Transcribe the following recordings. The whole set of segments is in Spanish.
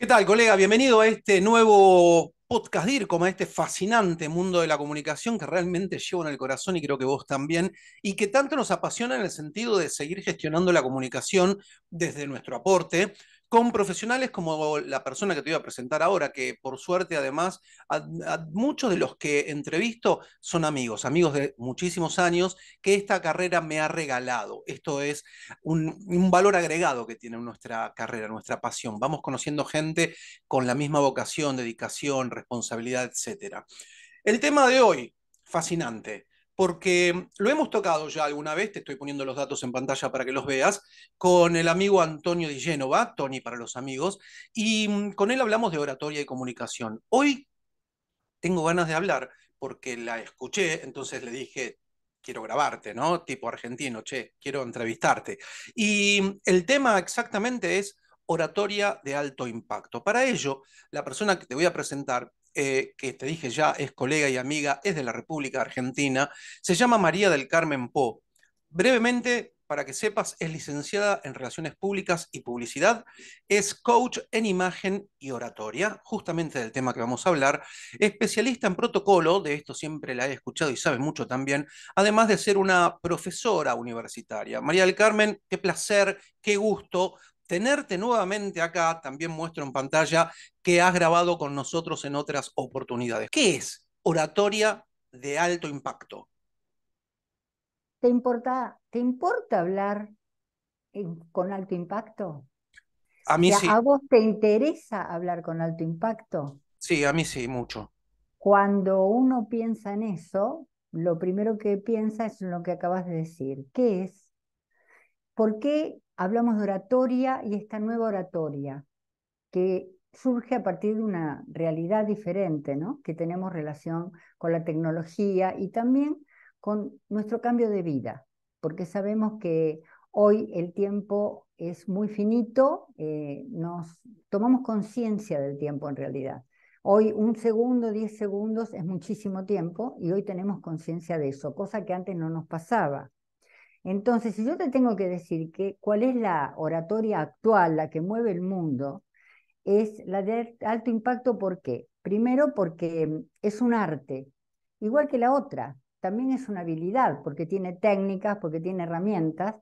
¿Qué tal, colega? Bienvenido a este nuevo podcast DIR, como a este fascinante mundo de la comunicación que realmente llevo en el corazón y creo que vos también, y que tanto nos apasiona en el sentido de seguir gestionando la comunicación desde nuestro aporte, con profesionales como la persona que te voy a presentar ahora, que por suerte además, muchos de los que entrevisto son amigos, amigos de muchísimos años, que esta carrera me ha regalado. Esto es un, un valor agregado que tiene nuestra carrera, nuestra pasión. Vamos conociendo gente con la misma vocación, dedicación, responsabilidad, etc. El tema de hoy, fascinante porque lo hemos tocado ya alguna vez, te estoy poniendo los datos en pantalla para que los veas, con el amigo Antonio de Génova, Tony para los amigos, y mm, con él hablamos de oratoria y comunicación. Hoy tengo ganas de hablar porque la escuché, entonces le dije, quiero grabarte, ¿no? Tipo argentino, che, quiero entrevistarte. Y mm, el tema exactamente es oratoria de alto impacto. Para ello, la persona que te voy a presentar eh, que te dije ya es colega y amiga, es de la República Argentina, se llama María del Carmen Po. Brevemente, para que sepas, es licenciada en Relaciones Públicas y Publicidad, es coach en imagen y oratoria, justamente del tema que vamos a hablar, especialista en protocolo, de esto siempre la he escuchado y sabe mucho también, además de ser una profesora universitaria. María del Carmen, qué placer, qué gusto tenerte nuevamente acá, también muestro en pantalla que has grabado con nosotros en otras oportunidades. ¿Qué es oratoria de alto impacto? ¿Te importa, te importa hablar con alto impacto? A mí sí. ¿A vos te interesa hablar con alto impacto? Sí, a mí sí, mucho. Cuando uno piensa en eso, lo primero que piensa es en lo que acabas de decir. ¿Qué es? ¿Por qué hablamos de oratoria y esta nueva oratoria que surge a partir de una realidad diferente, ¿no? que tenemos relación con la tecnología y también con nuestro cambio de vida, porque sabemos que hoy el tiempo es muy finito, eh, nos tomamos conciencia del tiempo en realidad. Hoy un segundo, diez segundos es muchísimo tiempo y hoy tenemos conciencia de eso, cosa que antes no nos pasaba. Entonces, si yo te tengo que decir que cuál es la oratoria actual, la que mueve el mundo, es la de alto impacto, ¿por qué? Primero porque mm, es un arte, igual que la otra, también es una habilidad, porque tiene técnicas, porque tiene herramientas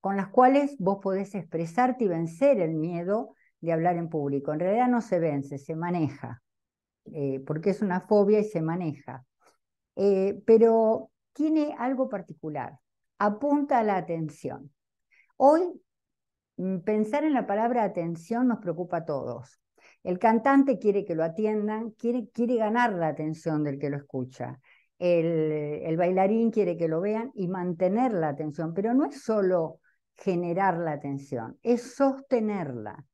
con las cuales vos podés expresarte y vencer el miedo de hablar en público. En realidad no se vence, se maneja, eh, porque es una fobia y se maneja. Eh, pero tiene algo particular apunta a la atención. Hoy, mm, pensar en la palabra atención nos preocupa a todos. El cantante quiere que lo atiendan, quiere, ganar la atención del que lo escucha. El, eh, el bailarín quiere que lo vean y mantener la atención, pero no es solo generar la atención, es sostenerla.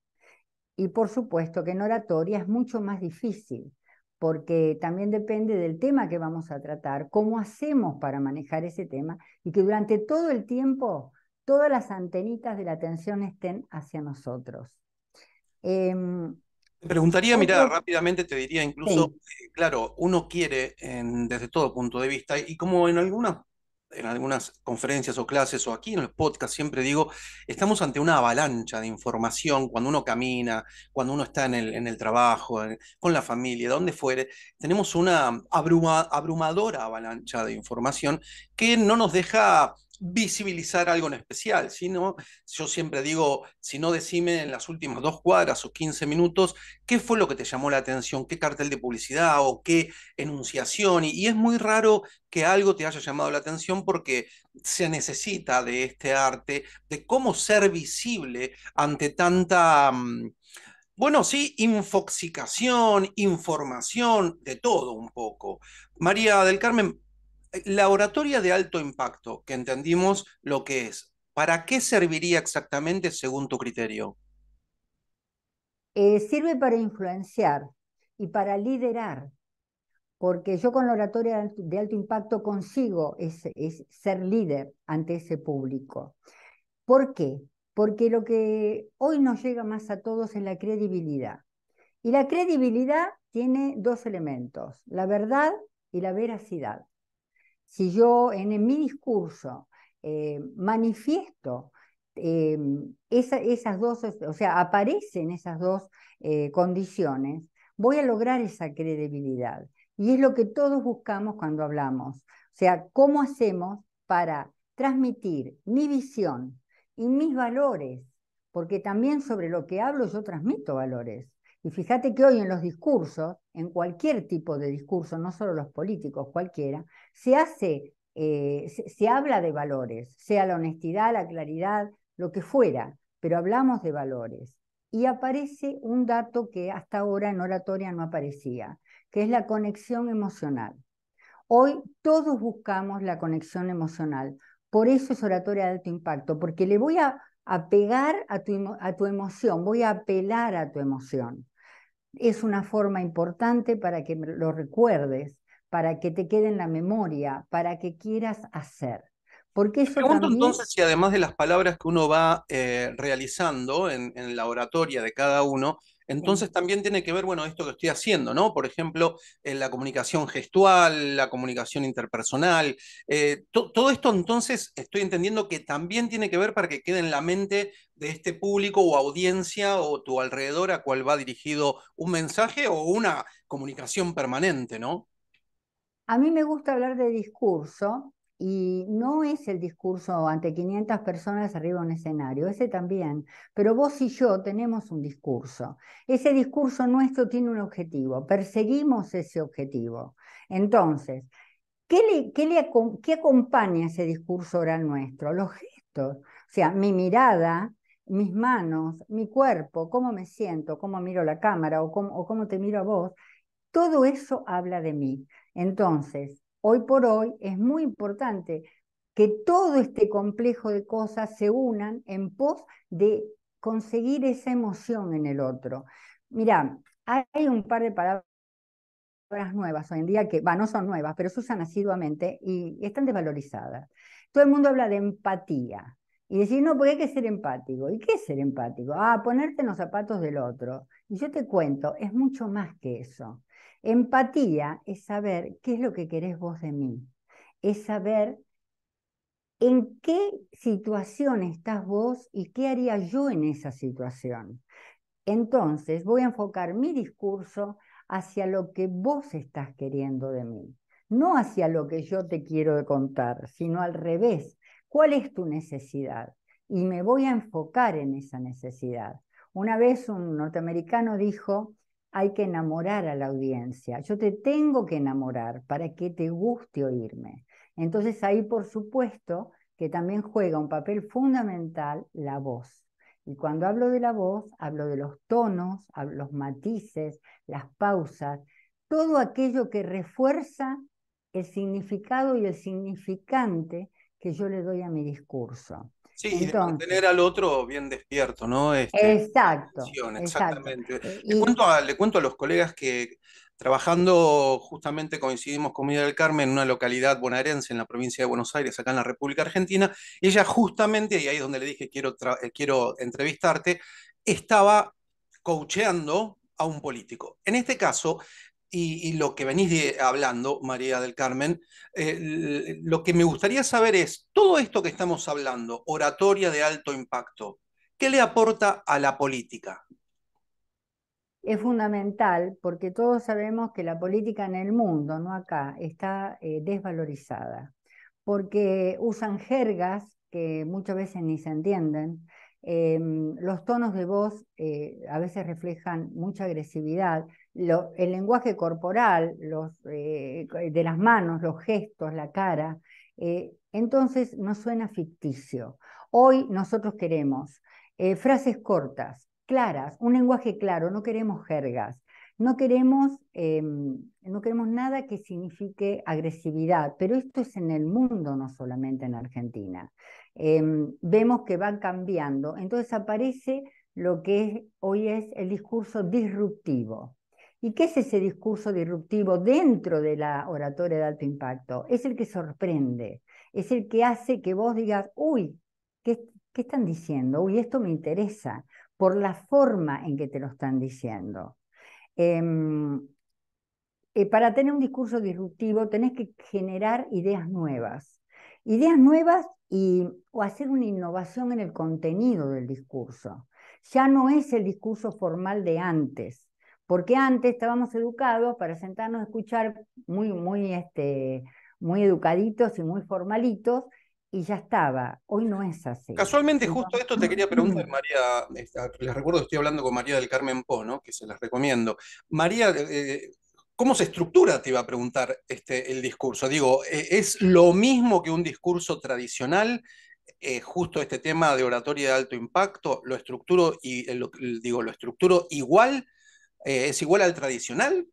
Y por supuesto que en oratoria es mucho más difícil porque también depende del tema que vamos a tratar, cómo hacemos para manejar ese tema y que durante todo el tiempo todas las antenitas de la atención estén hacia nosotros. Em, te preguntaría, mirada rápidamente te diría incluso, eh, claro, uno quiere desde todo punto de vista, y como en algunos en algunas conferencias o clases o aquí en el podcast siempre digo, estamos ante una avalancha de información cuando uno camina, cuando uno está en el, trabajo, con la familia, donde fuere, tenemos una abrumadora avalancha de información que no nos deja visibilizar algo en especial, sino, yo siempre digo, si no decime en las últimas dos cuadras o 15 minutos, qué fue lo que te llamó la atención, qué cartel de publicidad o qué enunciación, y, es muy raro que algo te haya llamado la atención porque se necesita de este arte, de cómo ser visible ante tanta... Mm, bueno, sí, infoxicación, información, de todo un poco. María del Carmen, la oratoria de alto impacto, que entendimos lo que es, ¿para qué serviría exactamente según tu criterio? Eh, sirve para influenciar y para liderar, porque yo con la oratoria de alto impacto consigo es, es ser líder ante ese público. ¿Por qué? Porque lo que hoy nos llega más a todos es la credibilidad. Y la credibilidad tiene dos elementos, la verdad y la veracidad si yo en, mi discurso eh, manifiesto eh, esas dos, o sea, aparecen esas dos eh, condiciones, voy a lograr esa credibilidad. Y es lo que todos buscamos cuando hablamos. O sea, ¿cómo hacemos para transmitir mi visión y mis valores? Porque también sobre lo que hablo yo transmito valores. Y fíjate que hoy en los discursos, en cualquier tipo de discurso, no solo los políticos, cualquiera, se hace, eh, se, habla de valores, sea la honestidad, la claridad, lo que fuera, pero hablamos de valores. Y aparece un dato que hasta ahora en oratoria no aparecía, que es la conexión emocional. Hoy todos buscamos la conexión emocional. Por eso es oratoria de alto impacto, porque le voy a, apegar pegar a tu emoción, voy a apelar a tu emoción es una forma importante para que lo recuerdes, para que te quede en la memoria, para que quieras hacer. Porque eso Pregunto entonces si además de las palabras que uno va eh, realizando en la oratoria de cada uno, entonces también tiene que ver, bueno, esto que estoy haciendo, ¿no? Por ejemplo, eh, la comunicación gestual, la comunicación interpersonal, eh, todo esto entonces estoy entendiendo que también tiene que ver para que quede en la mente de este público o audiencia o tu alrededor a cual va dirigido un mensaje o una comunicación permanente, ¿no? A mí me gusta hablar de discurso y no es el discurso ante 500 personas arriba de un escenario, ese también, pero vos y yo tenemos un discurso. Ese discurso nuestro tiene un objetivo, perseguimos ese objetivo. Entonces, ¿qué, acompaña ese discurso oral nuestro? Los gestos, o sea, mi mirada, mis manos, mi cuerpo, cómo me siento, cómo miro la cámara o o cómo te miro a vos, todo eso habla de mí. Entonces, hoy por hoy es muy importante que todo este complejo de cosas se unan en pos de conseguir esa emoción en el otro. Mira, hay un par de palabras nuevas hoy en día que, va, no son nuevas, pero se usan asiduamente y están desvalorizadas. Todo el mundo habla de empatía y decir, no, porque hay que ser empático. ¿Y qué es ser empático? Ah, ponerte en los zapatos del otro. Y yo te cuento, es mucho más que eso. Empatía es saber qué es lo que querés vos de mí, es saber en qué situación estás vos y qué haría yo en esa situación. Entonces voy a enfocar mi discurso hacia lo que vos estás queriendo de mí, no hacia lo que yo te quiero contar, sino al revés. ¿Cuál es tu necesidad? Y me voy a enfocar en esa necesidad. Una vez un norteamericano dijo, hay que enamorar a la audiencia. Yo te tengo que enamorar para que te guste oírme. Entonces ahí, por supuesto, que también juega un papel fundamental la voz. Y cuando hablo de la voz, hablo de los tonos, los matices, las pausas, todo aquello que refuerza el significado y el significante que yo le doy a mi discurso. Sí, y tener al otro bien despierto, ¿no? Este, exacto, exactamente. Eh, le, cuento a, los colegas que trabajando justamente coincidimos con Miguel del Carmen en una localidad bonaerense en la provincia de Buenos Aires, acá en la República Argentina, y ella justamente, y ahí es donde le dije quiero, eh, quiero entrevistarte, estaba coacheando a un político. En este caso, y, lo que venís hablando, María del Carmen, eh, lo que me gustaría saber es, todo esto que estamos hablando, oratoria de alto impacto, ¿qué le aporta a la política? Es fundamental porque todos sabemos que la política en el mundo, no acá, está eh, desvalorizada, porque usan jergas que muchas veces ni se entienden, em, los tonos de voz eh, a veces reflejan mucha agresividad el lenguaje corporal, eh, de las manos, los gestos, la cara, eh, entonces no suena ficticio. Hoy nosotros queremos eh, frases cortas, claras, un lenguaje claro, no queremos jergas. Em, no queremos, nada que signifique agresividad, pero esto es en el mundo, no solamente en Argentina. Em, vemos que van cambiando, entonces aparece lo que hoy es el discurso disruptivo. ¿Y qué es ese discurso disruptivo dentro de la oratoria de alto impacto? Es el que sorprende, es el que hace que vos digas, uy, ¿qué, están diciendo? Uy, esto me interesa, por la forma en que te lo están diciendo. Em, eh, para tener un discurso disruptivo tenés que generar ideas nuevas. Ideas nuevas y, o hacer una innovación en el contenido del discurso. Ya no es el discurso formal de antes, porque antes estábamos educados para sentarnos a escuchar muy, muy, este, muy educaditos y muy formalitos, y ya estaba. Hoy no es así. Casualmente, justo esto te quería preguntar, María. Este, les recuerdo que estoy hablando con María del Carmen Po, ¿no? que se las recomiendo. María, eh, eh, ¿cómo se estructura? Te iba a preguntar este, el discurso. Digo, eh, ¿es lo mismo que un discurso tradicional? justo este tema de oratoria de alto impacto, lo estructuro y digo, lo estructuro igual eh, ¿es igual al tradicional?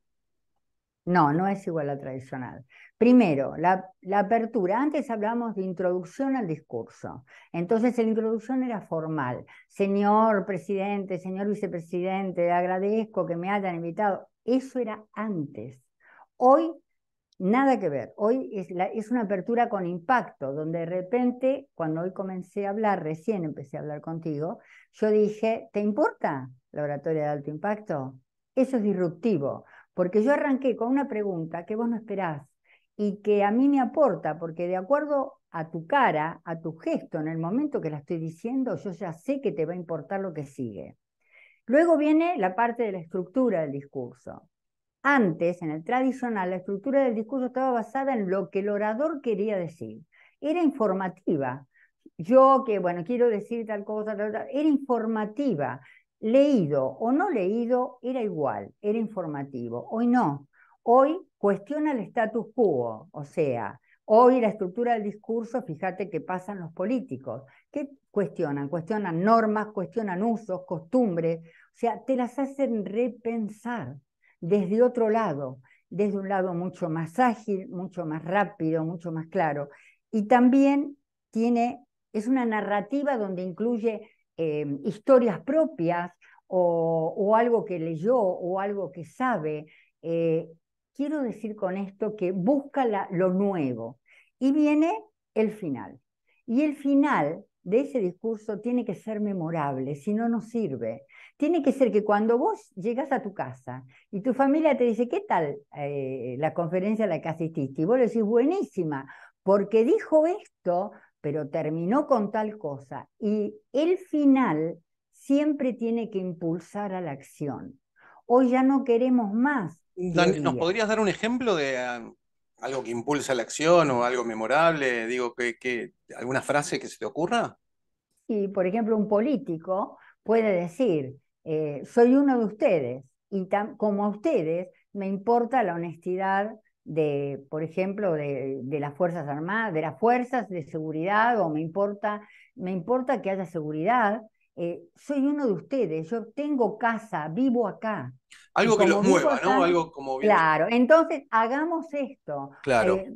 No, no es igual al tradicional. Primero, la, apertura. Antes hablamos de introducción al discurso. Entonces, la introducción era formal. Señor presidente, señor vicepresidente, agradezco que me hayan invitado. Eso era antes. Hoy, nada que ver. Hoy es una apertura con impacto, donde de repente, cuando hoy comencé a hablar, recién empecé a hablar contigo, yo dije, ¿te importa la oratoria de alto impacto? Eso es disruptivo, porque yo arranqué con una pregunta que vos no esperás y que a mí me aporta, porque de acuerdo a tu cara, a tu gesto en el momento que la estoy diciendo, yo ya sé que te va a importar lo que sigue. Luego viene la parte de la estructura del discurso. Antes, en el tradicional, la estructura del discurso estaba basada en lo que el orador quería decir. Era informativa. Yo que, bueno, quiero decir tal cosa, tal, era informativa leído o no leído era igual, era informativo. Hoy no. Hoy cuestiona el status quo, o sea, hoy la estructura del discurso, fíjate qué pasan los políticos. ¿Qué cuestionan? Cuestionan normas, cuestionan usos, costumbres, o sea, te las hacen repensar desde otro lado, desde un lado mucho más ágil, mucho más rápido, mucho más claro. Y también tiene, es una narrativa donde incluye Em, historias propias o, algo que leyó o algo que sabe. Eh, quiero decir con esto que busca lo nuevo y viene el final. Y el final de ese discurso tiene que ser memorable, si no, no sirve. Tiene que ser que cuando vos llegas a tu casa y tu familia te dice, ¿qué tal eh, la conferencia la que asististe? Y vos le decís, buenísima, porque dijo esto, pero terminó con tal cosa. Y el final siempre tiene que impulsar a la acción. Hoy ya no queremos más. ¿Nos podrías dar un ejemplo de ah, algo que impulsa la acción o algo memorable? Digo, que, ¿alguna frase que se te ocurra? Sí, por ejemplo, un político puede decir, eh, soy uno de ustedes y como a ustedes me importa la honestidad de, por ejemplo, de, las Fuerzas Armadas, de las fuerzas de seguridad, o me importa, me importa que haya seguridad. Eh, soy uno de ustedes, yo tengo casa, vivo acá. Algo que los mueva, ¿no? Algo como Claro, entonces hagamos esto. Claro. Eh,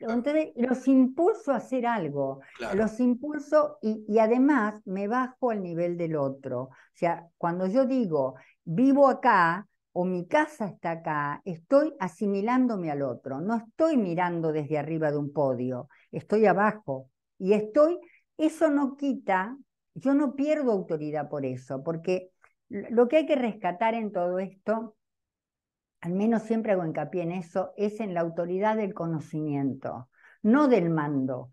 entonces los impulso a hacer algo, los impulso y, y además me bajo al nivel del otro. O sea, cuando yo digo vivo acá, o mi casa está acá, estoy asimilándome al otro, no estoy mirando desde arriba de un podio, estoy abajo y estoy, eso no quita, yo no pierdo autoridad por eso, porque lo que hay que rescatar en todo esto, al menos siempre hago hincapié en eso, es en la autoridad del conocimiento, no del mando.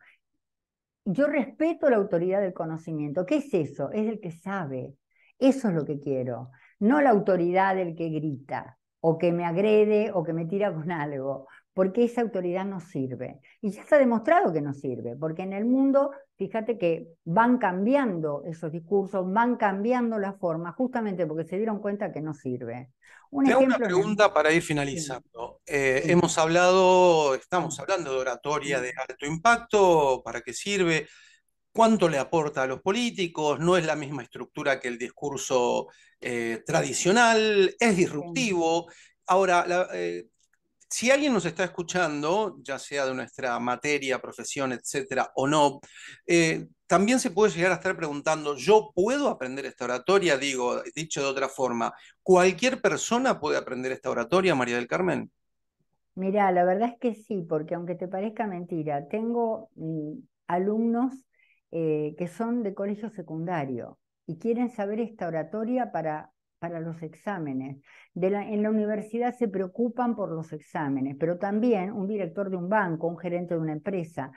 Yo respeto la autoridad del conocimiento. ¿Qué es eso? Es el que sabe. Eso es lo que quiero no la autoridad del que grita o que me agrede o que me tira con algo, porque esa autoridad no sirve. Y ya se ha demostrado que no sirve, porque en el mundo, fíjate que van cambiando esos discursos, van cambiando la forma, justamente porque se dieron cuenta que no sirve. Tengo una pregunta para ir finalizando. Eh, hemos hablado, estamos hablando de oratoria de alto impacto, ¿para qué sirve? cuánto le aporta a los políticos, no es la misma estructura que el discurso eh, tradicional, es disruptivo. Ahora, eh, si alguien nos está escuchando, ya sea de nuestra materia, profesión, etcétera, o no, eh, también se puede llegar a estar preguntando, ¿yo puedo aprender esta oratoria? Digo, dicho de otra forma, ¿cualquier persona puede aprender esta oratoria, María del Carmen? Mirá, la verdad es que sí, porque aunque te parezca mentira, tengo mm, alumnos eh, que son de colegio secundario y quieren saber esta oratoria para, los exámenes. en la universidad se preocupan por los exámenes, pero también un director de un banco, un gerente de una empresa,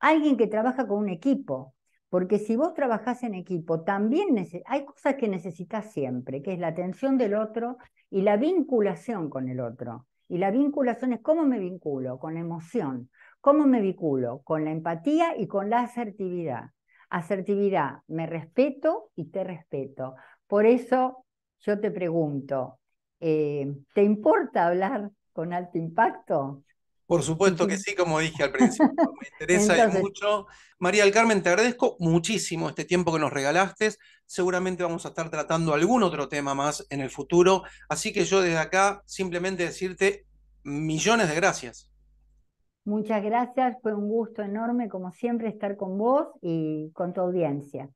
alguien que trabaja con un equipo, porque si vos trabajás en equipo, también hay cosas que necesitas siempre, que es la atención del otro y la vinculación con el otro. Y la vinculación es cómo me vinculo, con la emoción, cómo me vinculo, con la empatía y con la asertividad. Asertividad, me respeto y te respeto. Por eso yo te pregunto, eh, ¿te importa hablar con alto impacto? Por supuesto que sí, como dije al principio, me interesa mucho. María del Carmen, te agradezco muchísimo este tiempo que nos regalaste. Seguramente vamos a estar tratando algún otro tema más en el futuro. Así que yo desde acá simplemente decirte millones de gracias. Muchas gracias, fue un gusto enorme como siempre estar con vos y con tu audiencia.